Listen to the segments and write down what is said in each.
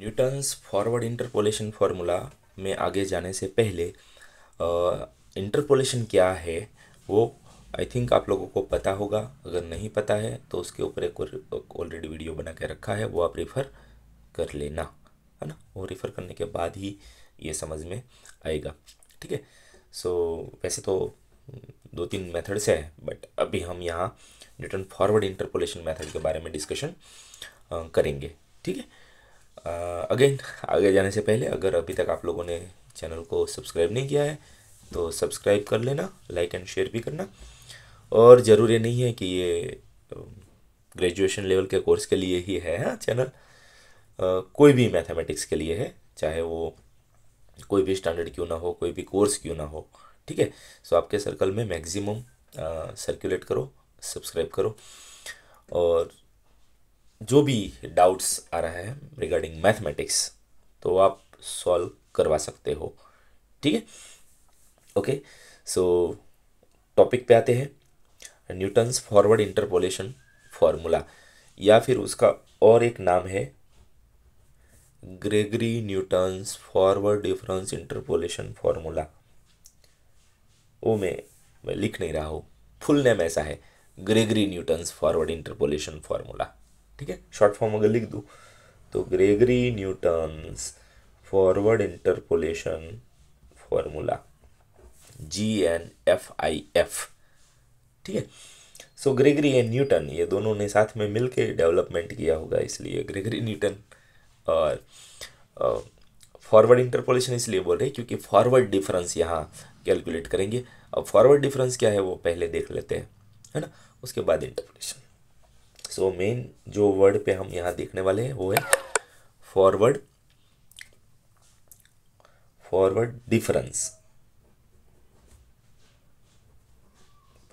Newton's forward interpolation formula में आगे जाने से पहले इंटरपोलेशन क्या है वो आई थिंक आप लोगों को पता होगा अगर नहीं पता है तो उसके ऊपर एक ऑलरेडी वीडियो बना के रखा है वो आप रेफ़र कर लेना है ना वो रेफ़र करने के बाद ही ये समझ में आएगा ठीक है सो वैसे तो दो तीन मेथड्स है बट अभी हम यहाँ न्यूटन फॉरवर्ड इंटरपोलेशन मेथड के बारे में डिस्कशन करेंगे ठीक है अगेन uh, आगे जाने से पहले अगर अभी तक आप लोगों ने चैनल को सब्सक्राइब नहीं किया है तो सब्सक्राइब कर लेना लाइक एंड शेयर भी करना और ज़रूरी नहीं है कि ये ग्रेजुएशन um, लेवल के कोर्स के लिए ही है हाँ चैनल आ, uh, कोई भी मैथमेटिक्स के लिए है चाहे वो कोई भी स्टैंडर्ड क्यों ना हो कोई भी कोर्स क्यों ना हो ठीक है सो आपके सर्कल में मैक्सिमम सर्कुलेट uh, करो सब्सक्राइब करो और जो भी डाउट्स आ रहा है रिगार्डिंग मैथमेटिक्स तो आप सॉल्व करवा सकते हो ठीक है ओके सो टॉपिक पे आते हैं न्यूटन्स फॉरवर्ड इंटरपोलेशन फॉर्मूला या फिर उसका और एक नाम है Gregory Newton's forward difference interpolation formula वो मैं मैं लिख नहीं रहा हूँ फुल नेम ऐसा है Gregory Newton's forward interpolation formula ठीक है शॉर्ट फॉर्म अगर लिख दूँ तो Gregory Newton's forward interpolation formula G N F I F ठीक है सो ग्रेगरी एंड न्यूटन ये दोनों ने साथ में मिलके डेवलपमेंट किया होगा इसलिए ग्रेगरी न्यूटन और फॉरवर्ड इंटरपोलेशन इसलिए बोल रहे हैं क्योंकि फॉरवर्ड डिफरेंस यहाँ कैलकुलेट करेंगे अब फॉरवर्ड डिफरेंस क्या है वो पहले देख लेते हैं है ना उसके बाद इंटरपोलेशन सो मेन जो वर्ड पे हम यहाँ देखने वाले हैं वो है forward forward difference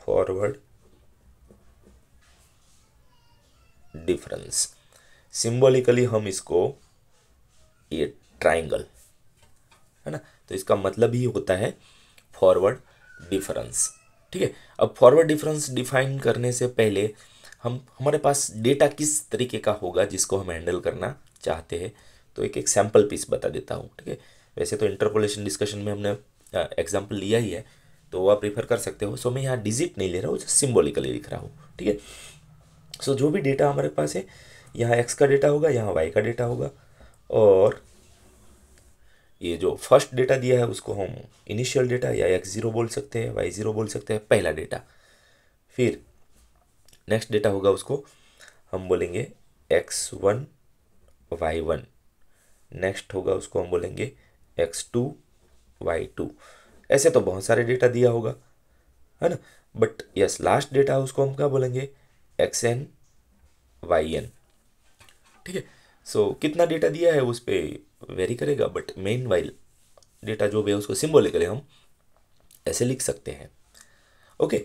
forward difference symbolically हम इसको ये ट्राइंगल है ना तो इसका मतलब ही होता है फॉरवर्ड डिफरेंस ठीक है अब फॉरवर्ड डिफरेंस डिफाइन करने से पहले हम हमारे पास डेटा किस तरीके का होगा जिसको हम हैंडल करना चाहते हैं तो एक एक सैम्पल पीस बता देता हूँ ठीक है वैसे तो इंटरपोलेशन डिस्कशन में हमने एग्जाम्पल लिया ही है तो आप प्रीफर कर सकते हो सो मैं यहाँ डिजिट नहीं ले रहा हूँ सिम्बोलिकली लिख रहा हूँ ठीक है सो जो भी डेटा हमारे पास है यहाँ एक्स का डेटा होगा यहाँ वाई का डेटा होगा और ये जो फर्स्ट डेटा दिया है उसको हम इनिशियल डेटा या एक्स ज़ीरो बोल सकते हैं वाई ज़ीरो बोल सकते हैं पहला डेटा फिर नेक्स्ट डेटा होगा उसको हम बोलेंगे X one Y one next होगा उसको हम बोलेंगे एक्स टू वाई टू ऐसे तो बहुत सारे डेटा दिया होगा है ना बट यस लास्ट डेटा उसको हम क्या बोलेंगे एक्स एन वाई एन ठीक है सो कितना डेटा दिया है उस पर वेरी करेगा बट मेन वाइल डेटा जो भी है उसको लेकर हम ऐसे लिख सकते हैं ओके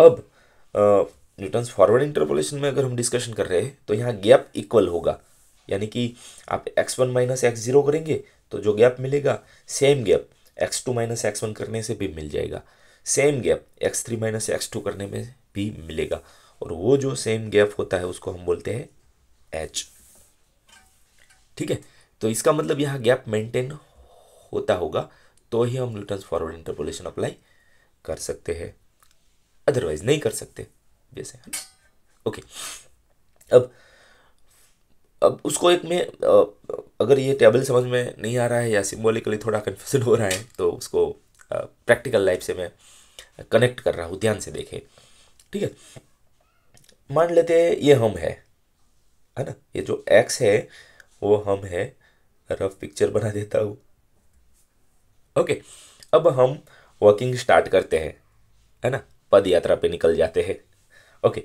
अब आ, न्यूटन्स फॉरवर्ड इंटरपोलेशन में अगर हम डिस्कशन कर रहे हैं तो यहाँ गैप इक्वल होगा यानी कि आप X one minus X zero करेंगे तो जो गैप मिलेगा same gap X two minus X one करने से भी मिल जाएगा same gap X three minus X two करने में भी मिलेगा और वो जो सेम गैप होता है उसको हम बोलते हैं एच ठीक है तो इसका मतलब यहाँ गैप मेंटेन होता होगा तो ही हम न्यूटन्स फॉरवर्ड इंटरपोलेशन अप्लाई कर सकते हैं अदरवाइज नहीं कर सकते जैसे है ओके अब अब उसको एक में अगर ये टेबल समझ में नहीं आ रहा है या सिम्बोलिकली थोड़ा कन्फ्यूजन हो रहा है तो उसको प्रैक्टिकल लाइफ से मैं कनेक्ट कर रहा हूँ ध्यान से देखें ठीक है मान लेते हैं ये हम है है ना ये जो एक्स है वो हम है रफ पिक्चर बना देता हूँ ओके अब हम वॉकिंग स्टार्ट करते हैं है ना पद यात्रा पे निकल जाते हैं ओके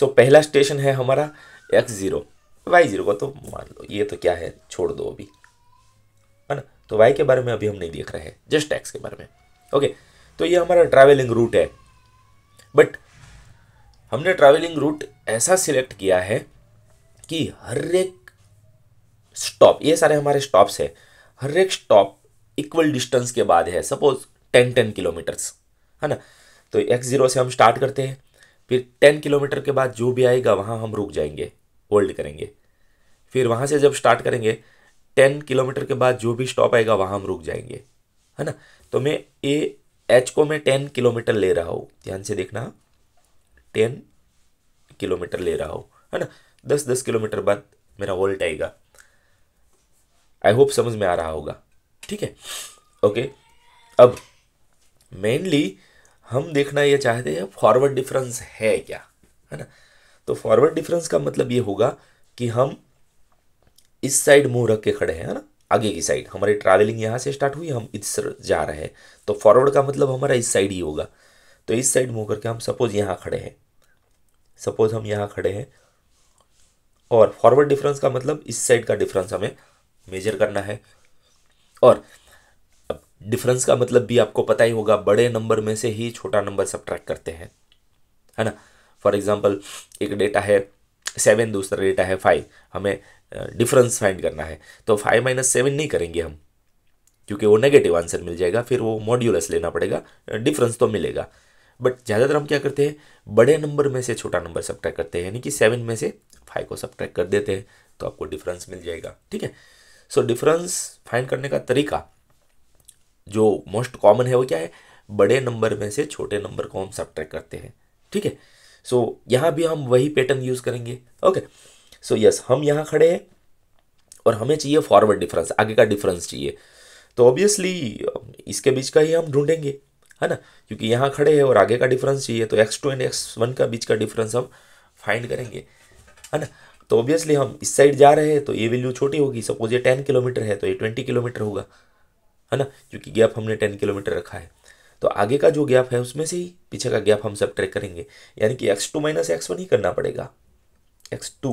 सो पहला स्टेशन है हमारा एक्स ज़ीरो वाई ज़ीरो का तो मान लो ये तो क्या है छोड़ दो अभी है ना तो वाई के बारे में अभी हम नहीं देख रहे हैं जस्ट एक्स के बारे में ओके तो ये हमारा ट्रैवलिंग रूट है बट हमने ट्रैवलिंग रूट ऐसा सिलेक्ट किया है कि हर एक स्टॉप ये सारे हमारे स्टॉप्स है हर एक स्टॉप इक्वल डिस्टेंस के बाद है सपोज टेन टेन किलोमीटर्स है ना तो एक्स ज़ीरो से हम स्टार्ट करते हैं फिर टेन किलोमीटर के बाद जो भी आएगा वहाँ हम रुक जाएंगे होल्ड करेंगे फिर वहाँ से जब स्टार्ट करेंगे टेन किलोमीटर के बाद जो भी स्टॉप आएगा वहाँ हम रुक जाएंगे है ना तो मैं ए एच को मैं टेन किलोमीटर ले रहा हूँ ध्यान से देखना टेन किलोमीटर ले रहा हूँ है ना दस दस किलोमीटर बाद मेरा वोल्ट आएगा आई होप समझ में आ रहा होगा ठीक है ओके अब मेनली हम देखना ये चाहते हैं फॉरवर्ड डिफरेंस है क्या है ना तो फॉरवर्ड डिफरेंस का मतलब ये होगा कि हम इस साइड मुंह रख के खड़े हैं है ना आगे की साइड हमारी ट्रैवलिंग यहाँ से स्टार्ट हुई हम इस जा रहे हैं तो फॉरवर्ड का मतलब हमारा इस साइड ही होगा तो इस साइड मुंह करके हम सपोज यहाँ खड़े हैं सपोज हम यहाँ खड़े हैं और फॉरवर्ड डिफरेंस का मतलब इस साइड का डिफरेंस हमें मेजर करना है और डिफरेंस का मतलब भी आपको पता ही होगा बड़े नंबर में से ही छोटा नंबर सब करते हैं है ना फॉर एग्जाम्पल एक डेटा है सेवन दूसरा डेटा है फाइव हमें डिफरेंस फाइंड करना है तो फाइव माइनस सेवन नहीं करेंगे हम क्योंकि वो नेगेटिव आंसर मिल जाएगा फिर वो मॉड्यूलस लेना पड़ेगा डिफरेंस तो मिलेगा बट ज़्यादातर हम क्या करते हैं बड़े नंबर में से छोटा नंबर सब करते हैं यानी कि सेवन में से फाइव को सब कर देते हैं तो आपको डिफरेंस मिल जाएगा ठीक है सो डिफरेंस फाइंड करने का तरीका जो मोस्ट कॉमन है वो क्या है बड़े नंबर में से छोटे नंबर को हम सब्ट्रैक्ट करते हैं ठीक है सो so, यहाँ भी हम वही पैटर्न यूज़ करेंगे ओके सो यस हम यहाँ खड़े हैं और हमें चाहिए फॉरवर्ड डिफरेंस आगे का डिफरेंस चाहिए तो ऑब्वियसली इसके बीच का ही हम ढूंढेंगे है ना क्योंकि यहाँ खड़े हैं और आगे का डिफरेंस चाहिए तो X two and X one का बीच का डिफरेंस हम फाइंड करेंगे है ना तो ऑब्वियसली हम इस साइड जा रहे हैं तो ये वैल्यू छोटी होगी सपोज ये टेन किलोमीटर है तो ये ट्वेंटी किलोमीटर होगा है ना क्योंकि गैप हमने टेन किलोमीटर रखा है तो आगे का जो गैप है उसमें से ही पीछे का गैप हम सब ट्रैक करेंगे यानी कि X two minus X one ही करना पड़ेगा X two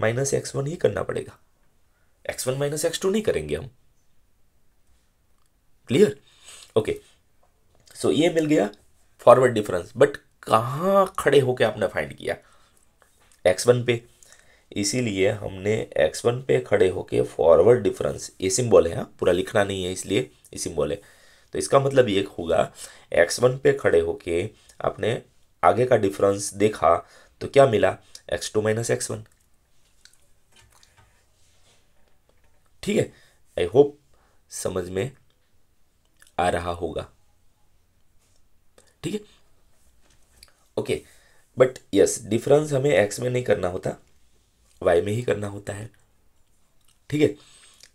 minus X one ही करना पड़ेगा X one minus X two नहीं करेंगे हम क्लियर ओके सो ये मिल गया फॉरवर्ड डिफरेंस बट कहाँ खड़े होकर आपने फाइंड किया एक्स वन पे इसीलिए हमने एक्स वन पे खड़े होके फॉरवर्ड डिफरेंस ये सिम्बॉल है हाँ, पूरा लिखना नहीं है इसलिए ये सिम्बॉल है तो इसका मतलब ये होगा एक्स वन पे खड़े होके आपने आगे का डिफरेंस देखा तो क्या मिला X two minus X one ठीक है आई होप समझ में आ रहा होगा ठीक है ओके बट यस डिफरेंस हमें एक्स में नहीं करना होता वाई में ही करना होता है ठीक है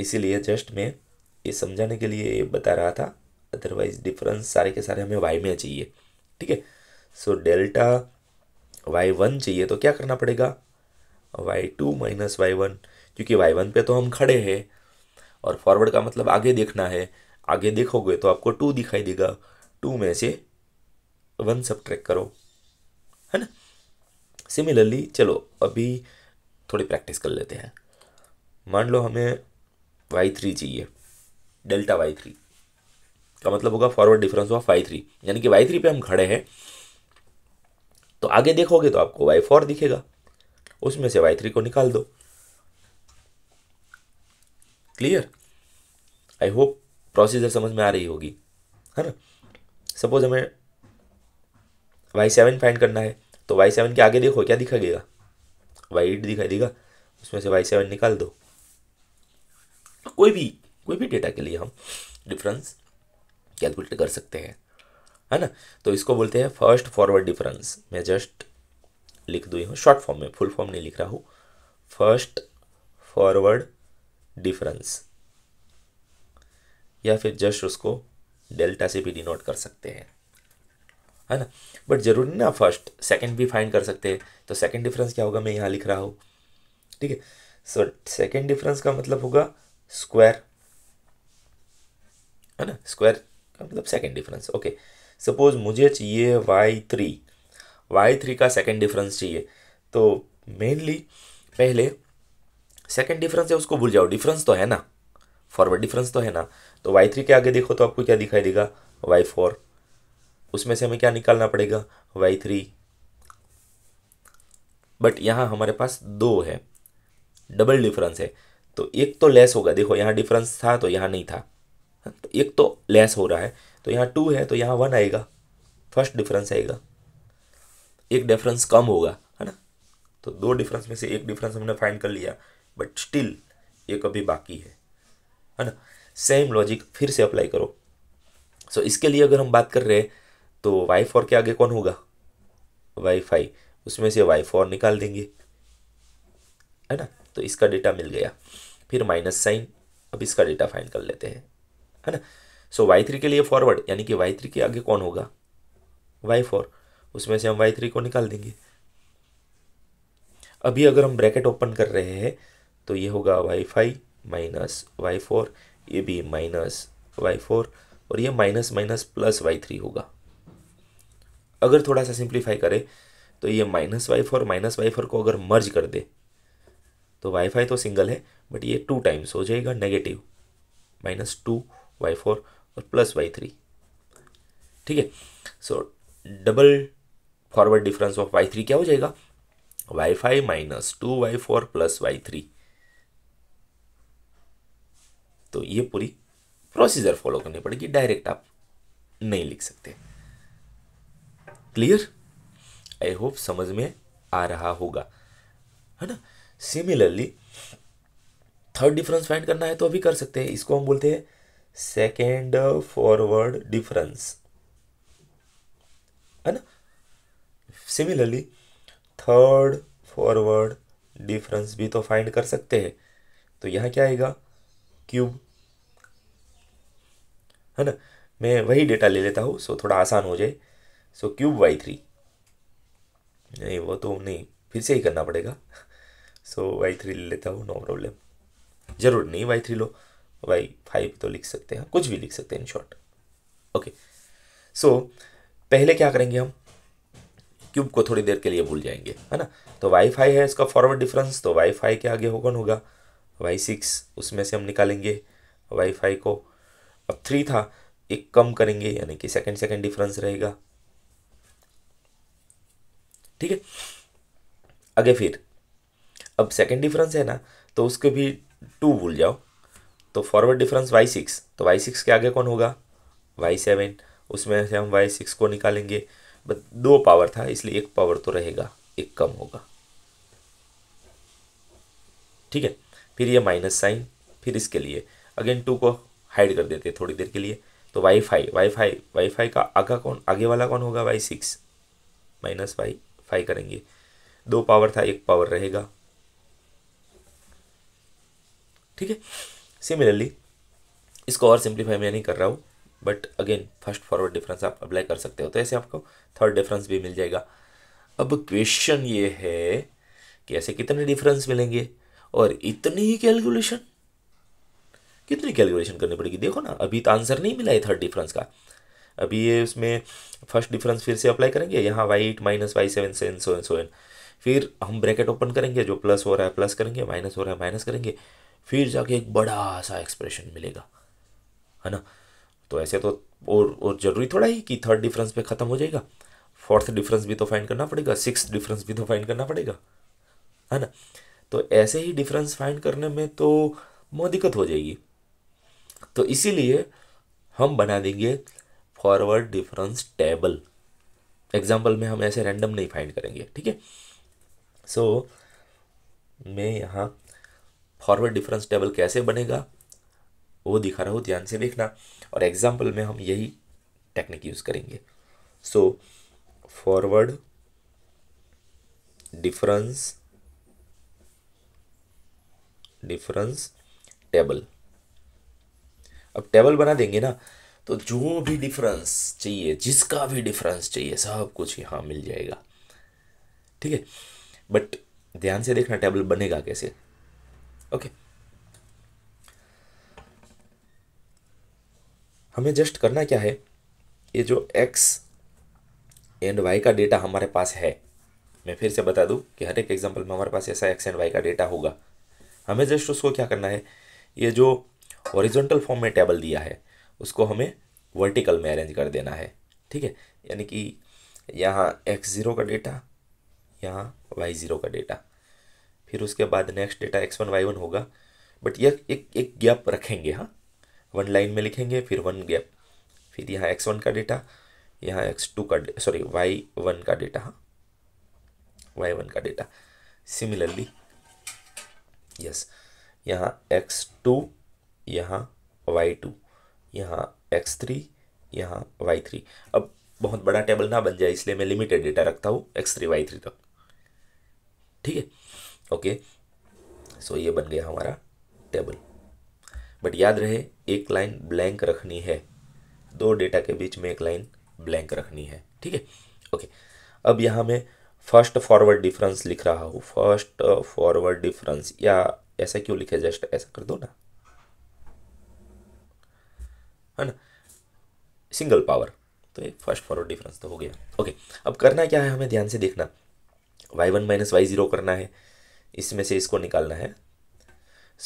इसीलिए जस्ट मैं ये समझाने के लिए ये बता रहा था अदरवाइज डिफरेंस सारे के सारे हमें वाई में चाहिए ठीक है सो डेल्टा वाई वन चाहिए तो क्या करना पड़ेगा Y two minus Y one क्योंकि वाई वन पर तो हम खड़े हैं और फॉरवर्ड का मतलब आगे देखना है आगे देखोगे तो आपको टू दिखाई देगा टू में से वन सब ट्रैक करो है ना सिमिलरली चलो अभी थोड़ी प्रैक्टिस कर लेते हैं मान लो हमें वाई थ्री चाहिए डेल्टा वाई थ्री का मतलब होगा forward difference of Y three यानी कि वाई थ्री पर हम खड़े हैं तो आगे देखोगे तो आपको वाई फोर दिखेगा उसमें से वाई थ्री को निकाल दो क्लियर आई होप प्रोसीजर समझ में आ रही होगी है ना सपोज हमें वाई सेवन फाइंड करना है तो वाई सेवन के आगे देखो क्या दिखा दिखाएगा वाई एट दिखाई देगा उसमें से वाई सेवन निकाल दो तो कोई भी कोई भी डेटा के लिए हम डिफरेंस कैलकुलेट कर सकते हैं है ना तो इसको बोलते हैं फर्स्ट फॉरवर्ड डिफरेंस मैं जस्ट लिख दू हूँ शॉर्ट फॉर्म में फुल फॉर्म नहीं लिख रहा हूँ फर्स्ट फॉरवर्ड डिफरेंस या फिर जस्ट उसको डेल्टा से भी डिनोट कर सकते हैं है ना बट जरूरी ना फर्स्ट सेकंड भी फाइंड कर सकते हैं तो सेकंड डिफरेंस क्या होगा मैं यहाँ लिख रहा हूँ ठीक है सो सेकंड डिफरेंस का मतलब होगा स्क्वायर है ना स्क्वायर का मतलब सेकंड डिफरेंस ओके सपोज मुझे चाहिए वाई थ्री वाई थ्री का सेकंड डिफरेंस चाहिए तो मेनली पहले सेकंड डिफरेंस है उसको भूल जाओ डिफरेंस तो है ना फॉरवर्ड डिफरेंस तो है ना तो वाई थ्री के आगे देखो तो आपको क्या दिखाई देगा वाई फोर उसमें से हमें क्या निकालना पड़ेगा वाई थ्री बट यहाँ हमारे पास दो है डबल डिफरेंस है तो एक तो लेस होगा देखो यहाँ डिफरेंस था तो यहाँ नहीं था तो एक तो लेस हो रहा है तो यहाँ टू है तो यहाँ वन आएगा फर्स्ट डिफरेंस आएगा एक डिफरेंस कम होगा है ना तो दो डिफरेंस में से एक डिफरेंस हमने फाइंड कर लिया बट स्टिल ये कभी बाकी है है ना सेम लॉजिक फिर से अप्लाई करो सो so, इसके लिए अगर हम बात कर रहे हैं तो वाई फोर के आगे कौन होगा वाई फाई उसमें से वाई फोर निकाल देंगे है ना तो इसका डेटा मिल गया फिर माइनस साइन अब इसका डेटा फाइंड कर लेते हैं है ना सो वाई थ्री के लिए फॉरवर्ड यानी कि वाई थ्री के आगे कौन होगा वाई फोर उसमें से हम वाई थ्री को निकाल देंगे अभी अगर हम ब्रैकेट ओपन कर रहे हैं तो ये होगा Y five minus Y four ये भी माइनस वाई फोर और ये minus minus plus Y three होगा अगर थोड़ा सा सिंप्लीफाई करें तो ये minus Y four minus Y four को अगर मर्ज कर दे तो वाई फाई तो सिंगल है बट ये टू टाइम्स हो जाएगा negative minus two Y four और प्लस वाई थ्री ठीक है so double forward difference of Y three क्या हो जाएगा Y five minus two Y four plus Y three तो ये पूरी प्रोसीजर फॉलो करनी पड़ेगी डायरेक्ट आप नहीं लिख सकते क्लियर आई होप समझ में आ रहा होगा है ना सिमिलरली थर्ड डिफरेंस फाइंड करना है तो अभी कर सकते हैं इसको हम बोलते हैं सेकेंड फॉरवर्ड डिफरेंस है ना सिमिलरली थर्ड फॉरवर्ड डिफरेंस भी तो फाइंड कर सकते हैं तो यहां क्या आएगा क्यूब है ना मैं वही डेटा ले लेता हूं सो थोड़ा आसान हो जाए सो क्यूब वाई थ्री नहीं वो तो नहीं फिर से ही करना पड़ेगा सो वाई थ्री ले लेता हूँ नो प्रॉब्लम ज़रूर नहीं वाई थ्री लो वाई फाइव तो लिख सकते हैं कुछ भी लिख सकते हैं इन शॉर्ट ओके सो पहले क्या करेंगे हम क्यूब को थोड़ी देर के लिए भूल जाएंगे है ना तो वाई फाई है इसका फॉरवर्ड डिफरेंस तो वाई फाई के आगे होगन होगा वाई सिक्स उसमें से हम निकालेंगे वाई फाई को अब थ्री था एक कम करेंगे यानी कि सेकेंड सेकेंड डिफरेंस रहेगा ठीक है आगे फिर अब सेकेंड डिफरेंस है ना तो उसके भी टू भूल जाओ तो फॉरवर्ड डिफरेंस वाई सिक्स तो वाई सिक्स के आगे कौन होगा वाई सेवन उसमें से हम वाई सिक्स को निकालेंगे बट दो पावर था इसलिए एक पावर तो रहेगा एक कम होगा ठीक है फिर ये माइनस साइन फिर इसके लिए अगेन टू को हाइड कर देते थोड़ी देर के लिए तो Y five Y five Y five का आगा कौन आगे वाला कौन होगा Y six minus Y five करेंगे दो पावर था एक पावर रहेगा ठीक है सिमिलरली इसको और सिंप्लीफाई मैं नहीं कर रहा हूँ but again first forward difference आप अप्लाई कर सकते हो तो ऐसे आपको थर्ड डिफरेंस भी मिल जाएगा अब क्वेश्चन ये है कि ऐसे कितने डिफरेंस मिलेंगे और इतनी ही कैलकुलेशन कितनी कैलकुलेशन करनी पड़ेगी देखो ना अभी तो आंसर नहीं मिला है थर्ड डिफरेंस का अभी ये उसमें फर्स्ट डिफरेंस फिर से अप्लाई करेंगे यहाँ Y eight minus Y seven से and so on so on फिर हम ब्रैकेट ओपन करेंगे जो प्लस हो रहा है प्लस करेंगे माइनस हो रहा है माइनस करेंगे फिर जाके एक बड़ा सा एक्सप्रेशन मिलेगा है ना तो ऐसे तो और और ज़रूरी थोड़ा ही कि थर्ड डिफरेंस पे ख़त्म हो जाएगा फोर्थ डिफरेंस भी तो फाइंड करना पड़ेगा सिक्स डिफरेंस भी तो फाइंड करना पड़ेगा है ना तो ऐसे ही डिफरेंस फाइंड करने में तो बहुत दिक्कत हो जाएगी तो इसीलिए हम बना देंगे फॉरवर्ड डिफरेंस टेबल एग्जाम्पल में हम ऐसे रैंडम नहीं फाइंड करेंगे ठीक है सो मैं यहाँ फॉरवर्ड डिफरेंस टेबल कैसे बनेगा वो दिखा रहा हूँ ध्यान से देखना और एग्जाम्पल में हम यही टेक्निक यूज़ करेंगे so forward difference difference table अब टेबल बना देंगे ना तो जो भी डिफरेंस चाहिए जिसका भी डिफरेंस चाहिए सब कुछ यहाँ मिल जाएगा ठीक है बट ध्यान से देखना टेबल बनेगा कैसे ओके हमें जस्ट करना क्या है ये जो एक्स एंड वाई का डेटा हमारे पास है मैं फिर से बता दूं कि हर एक एग्जांपल में हमारे पास ऐसा एक्स एंड वाई का डेटा होगा हमें जस्ट उसको क्या करना है ये जो ओरिजेंटल फॉर्म में टेबल दिया है उसको हमें वर्टिकल में अरेंज कर देना है ठीक है यानी कि यहाँ एक्स ज़ीरो का डेटा यहाँ वाई ज़ीरो का डेटा फिर उसके बाद next data X one Y one होगा बट यह एक एक गैप रखेंगे हाँ वन लाइन में लिखेंगे फिर वन गैप फिर यहाँ एक्स वन का डेटा यहाँ एक्स टू का सॉरी वाई वन का डेटा हाँ वाई वन का डेटा सिमिलरली यस यहाँ एक्स टू यहाँ वाई टू यहाँ एक्स थ्री यहाँ वाई थ्री अब बहुत बड़ा टेबल ना बन जाए इसलिए मैं लिमिटेड डेटा रखता हूँ एक्स थ्री वाई थ्री तक ठीक है ओके सो ये बन गया हमारा टेबल बट याद रहे एक लाइन ब्लैंक रखनी है दो डेटा के बीच में एक लाइन ब्लैंक रखनी है ठीक है ओके अब यहाँ मैं फर्स्ट फॉरवर्ड डिफरेंस लिख रहा हूँ फर्स्ट फॉरवर्ड डिफरेंस या ऐसा क्यों लिखे जस्ट ऐसा कर दो ना है ना सिंगल पावर तो ये फर्स्ट फॉरवर्ड डिफरेंस तो हो गया ओके अब करना क्या है हमें ध्यान से देखना Y one minus Y zero करना है इसमें से इसको निकालना है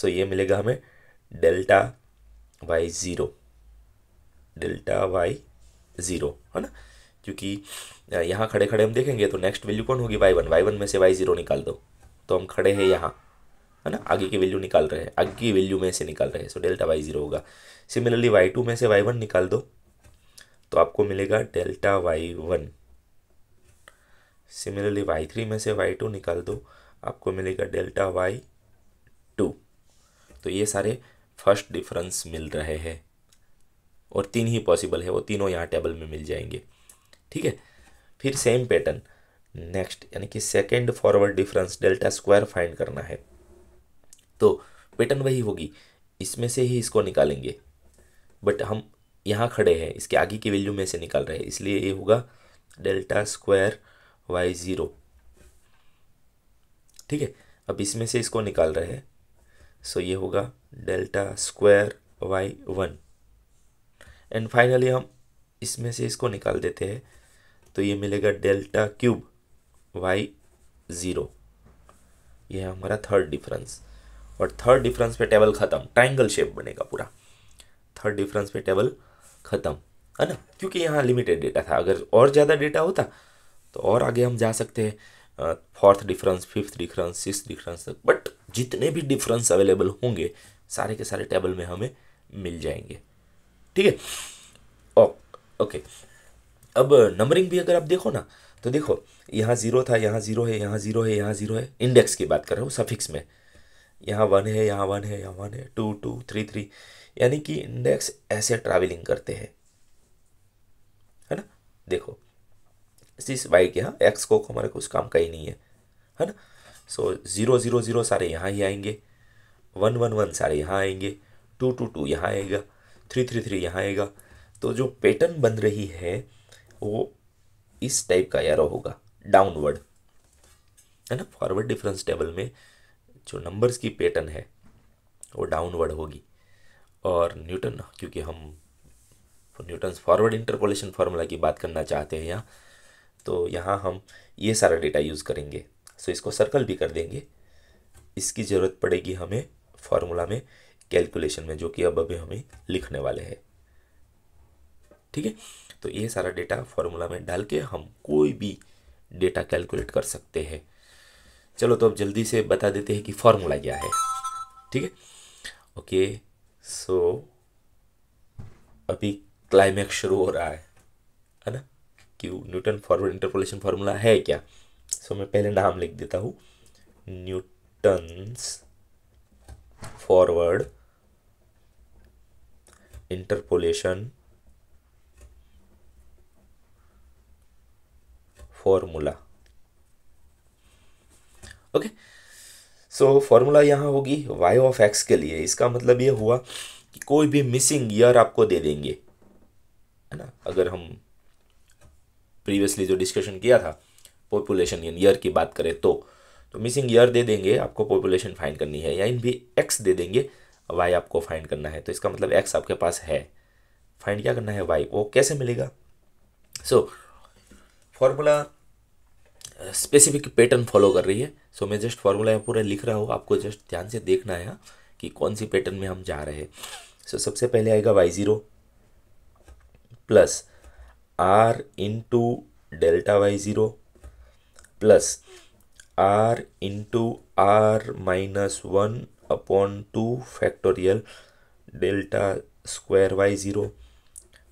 सो ये मिलेगा हमें delta Y zero delta Y zero है ना क्योंकि यहाँ खड़े खड़े हम देखेंगे तो नेक्स्ट वैल्यू कौन होगी वाई वन वाई वन में से वाई ज़ीरो निकाल दो तो हम खड़े हैं यहाँ है ना आगे की वैल्यू निकाल रहे हैं आगे की वैल्यू में से निकाल रहे हैं सो डेल्टा वाई ज़ीरो होगा सिमिलरली वाई टू में से वाई वन निकाल दो तो आपको मिलेगा delta y one similarly y three में से वाई टू निकाल दो आपको मिलेगा डेल्टा वाई टू तो ये सारे फर्स्ट डिफरेंस मिल रहे हैं और तीन ही पॉसिबल है वो तीनों यहाँ टेबल में मिल जाएंगे ठीक है फिर सेम पैटर्न नेक्स्ट यानी कि second forward difference delta square find करना है तो पैटर्न वही होगी इसमें से ही इसको निकालेंगे बट हम यहाँ खड़े हैं इसके आगे की वैल्यू में से निकाल रहे हैं इसलिए ये होगा डेल्टा स्क्वायर वाई ज़ीरो ठीक है अब इसमें से इसको निकाल रहे हैं सो ये होगा delta square y one and finally हम इसमें से इसको निकाल देते हैं तो ये मिलेगा डेल्टा क्यूब वाई ज़ीरो यह हमारा थर्ड डिफरेंस और थर्ड डिफरेंस पे टेबल खत्म ट्राइंगल शेप बनेगा पूरा थर्ड डिफरेंस पे टेबल खत्म है ना क्योंकि यहाँ लिमिटेड डेटा था अगर और ज़्यादा डेटा होता तो और आगे हम जा सकते हैं fourth difference fifth difference six difference तक बट जितने भी डिफरेंस अवेलेबल होंगे सारे के सारे टेबल में हमें मिल जाएंगे ठीक है ओके अब नंबरिंग भी अगर आप देखो ना तो देखो यहाँ ज़ीरो था यहाँ ज़ीरो है यहाँ ज़ीरो है यहाँ ज़ीरो है इंडेक्स की बात कर रहा हूँ सफिक्स में यहाँ वन है यहाँ वन है यहाँ वन है टू टू थ्री थ्री यानी कि इंडेक्स ऐसे ट्रैवलिंग करते हैं है ना देखो इस वाई के यहाँ एक्स को हमारे कुछ काम का ही नहीं है है ना सो ज़ीरो ज़ीरो ज़ीरो सारे यहाँ ही आएंगे वन वन वन सारे यहाँ आएंगे टू टू टू यहाँ आएगा थ्री थ्री थ्री यहाँ आएगा तो जो पैटर्न बन रही है वो इस टाइप का यारो होगा डाउनवर्ड है ना फॉरवर्ड डिफरेंस टेबल में जो नंबर्स की पैटर्न है वो डाउनवर्ड होगी और न्यूटन क्योंकि हम न्यूटन फॉरवर्ड इंटरपोलेशन फार्मूला की बात करना चाहते हैं यहाँ तो यहाँ हम ये सारा डेटा यूज़ करेंगे सो इसको सर्कल भी कर देंगे इसकी ज़रूरत पड़ेगी हमें फार्मूला में कैलकुलेशन में जो कि अब अभी हमें लिखने वाले हैं ठीक है तो ये सारा डेटा फार्मूला में डाल के हम कोई भी डेटा कैलकुलेट कर सकते हैं चलो तो अब जल्दी से बता देते हैं कि फॉर्मूला क्या है ठीक है ओके सो अभी क्लाइमैक्स शुरू हो रहा है है ना क्यू न्यूटन फॉरवर्ड इंटरपोलेशन फार्मूला है क्या सो मैं पहले नाम लिख देता हूँ Newton's forward interpolation formula okay so formula यहाँ होगी वाई ऑफ एक्स के लिए इसका मतलब ये हुआ कि कोई भी मिसिंग ईयर आपको दे देंगे है ना अगर हम प्रीवियसली जो डिस्कशन किया था पॉपुलेशन ईयर की बात करें तो तो मिसिंग ईयर दे देंगे आपको पॉपुलेशन फाइंड करनी है या इन भी एक्स दे देंगे वाई आपको फाइंड करना है तो इसका मतलब एक्स आपके पास है फाइंड क्या करना है वाई वो कैसे मिलेगा so so, formula specific pattern follow कर रही है सो मैं जस्ट फॉर्मूला यहाँ पूरा लिख रहा हूँ आपको जस्ट ध्यान से देखना है कि कौन सी पैटर्न में हम जा रहे हैं सो so, सबसे पहले आएगा y zero plus r into delta Y zero plus r into r minus one upon two factorial delta square y zero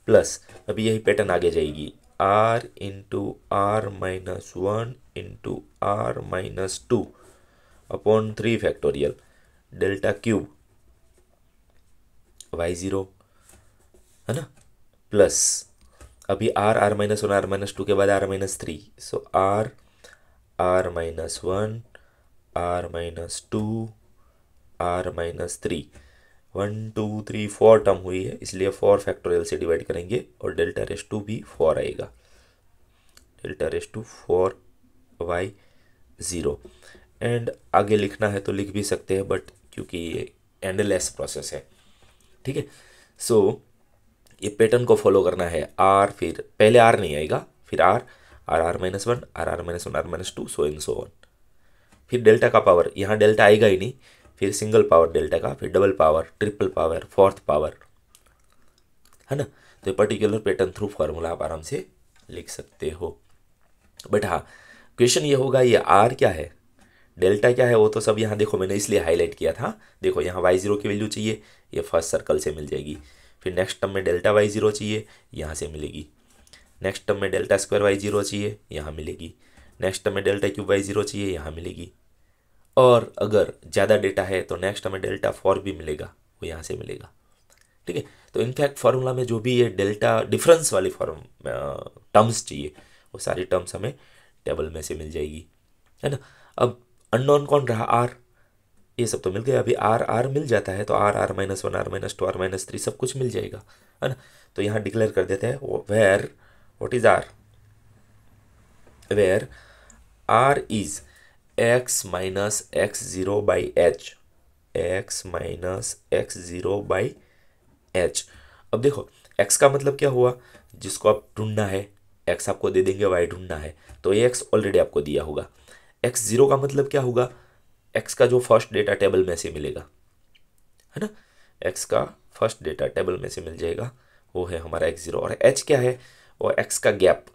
plus अभी यही पैटर्न आगे जाएगी r into r minus 1 into r minus 2 upon 3 factorial delta cube y zero है ना plus अभी r r minus one r minus two के बाद r minus three so r r minus one r minus two r minus three one two three four term हुई है इसलिए four factorial से divide करेंगे और डेल्टा रेस टू भी four आएगा delta raise to four y zero and आगे लिखना है तो लिख भी सकते हैं बट क्योंकि ये एंडलेस प्रोसेस है ठीक है सो ये पैटर्न को फॉलो करना है आर फिर पहले आर नहीं आएगा फिर r r r minus one r r minus one r minus two so इन सो वन फिर डेल्टा का पावर यहाँ डेल्टा आएगा ही नहीं फिर सिंगल पावर डेल्टा का फिर double power triple power fourth power है ना तो पर्टिकुलर पैटर्न थ्रू फार्मूला आप आराम से लिख सकते हो बट हाँ क्वेश्चन ये होगा ये आर क्या है डेल्टा क्या है वो तो सब यहाँ देखो मैंने इसलिए हाईलाइट किया था देखो यहाँ वाई ज़ीरो की वैल्यू चाहिए ये फर्स्ट सर्कल से मिल जाएगी फिर नेक्स्ट टर्म में डेल्टा वाई ज़ीरो चाहिए यहाँ से मिलेगी नेक्स्ट टर्म में डेल्टा स्क्वायर वाई ज़ीरो चाहिए यहाँ मिलेगी नेक्स्ट टर्म में डेल्टा क्यूब वाई ज़ीरो चाहिए यहाँ मिलेगी और अगर ज़्यादा डेटा है तो नेक्स्ट हमें डेल्टा फॉर भी मिलेगा वो यहाँ से मिलेगा ठीक है तो इनफैक्ट फार्मूला में जो भी ये डेल्टा डिफरेंस वाली फॉर्म टर्म्स चाहिए वो सारी टर्म्स हमें टेबल में से मिल जाएगी है ना अब अननोन कौन रहा आर ये सब तो मिल गया अभी आर आर मिल जाता है तो r r minus one r minus two r minus three सब कुछ मिल जाएगा है ना तो यहाँ डिक्लेयर कर देते हैं where what is r where r is x minus x zero by h x minus x zero by h अब देखो एक्स का मतलब क्या हुआ जिसको आप ढूंढना है एक्स आपको दे देंगे वाई ढूंढना है तो ये एक्स ऑलरेडी आपको दिया होगा एक्स ज़ीरो का मतलब क्या होगा एक्स का जो फर्स्ट डेटा टेबल में से मिलेगा है ना एक्स का फर्स्ट डेटा टेबल में से मिल जाएगा वो है हमारा एक्स ज़ीरो और एच क्या है वो एक्स का गैप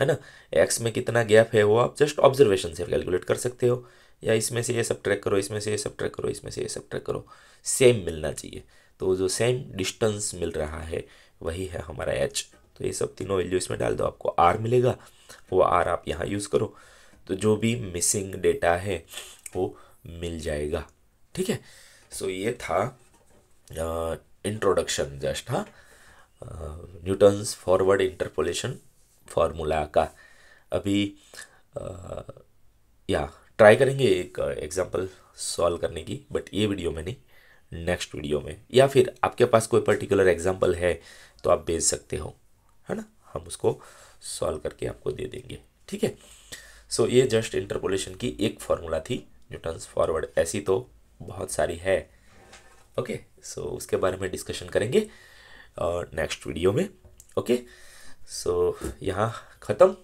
है ना एक्स में कितना गैप है वो आप जस्ट ऑब्जर्वेशन से कैलकुलेट कर सकते हो या इसमें से ये सब ट्रैक करो इसमें से ये सब ट्रैक करो इसमें से ये सब ट्रैक करो सेम मिलना चाहिए तो जो सेम डिस्टेंस मिल रहा है वही है हमारा एच तो ये सब तीनों वैल्यू इसमें डाल दो आपको आर मिलेगा वो आर आप यहाँ यूज़ करो तो जो भी मिसिंग डेटा है वो मिल जाएगा ठीक है सो so, ये था इंट्रोडक्शन जस्ट हाँ न्यूटन्स फॉरवर्ड इंटरपोलेशन फार्मूला का अभी आ, या ट्राई करेंगे एक एग्जांपल सॉल्व करने की बट ये वीडियो में नहीं नेक्स्ट वीडियो में या फिर आपके पास कोई पर्टिकुलर एग्जांपल है तो आप भेज सकते हो है ना हम उसको सॉल्व करके आपको दे देंगे ठीक है सो ये जस्ट इंटरपोलेशन की एक फार्मूला थी न्यूटन्स फॉरवर्ड ऐसी तो बहुत सारी है ओके okay, सो so उसके बारे में डिस्कशन करेंगे नेक्स्ट वीडियो में ओके okay? सो यहाँ ख़त्म